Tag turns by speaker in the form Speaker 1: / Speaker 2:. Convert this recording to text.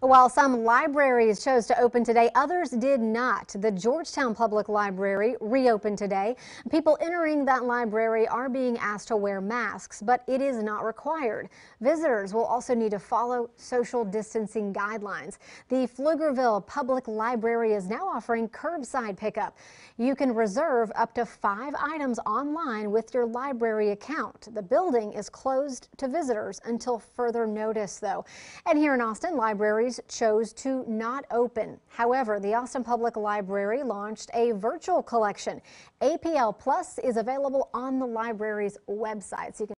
Speaker 1: While some libraries chose to open today, others did not. The Georgetown Public Library reopened today. People entering that library are being asked to wear masks, but it is not required. Visitors will also need to follow social distancing guidelines. The Pflugerville Public Library is now offering curbside pickup. You can reserve up to five items online with your library account. The building is closed to visitors until further notice, though. And here in Austin, libraries libraries chose to not open. However, the Austin Public Library launched a virtual collection. APL Plus is available on the library's website. So you can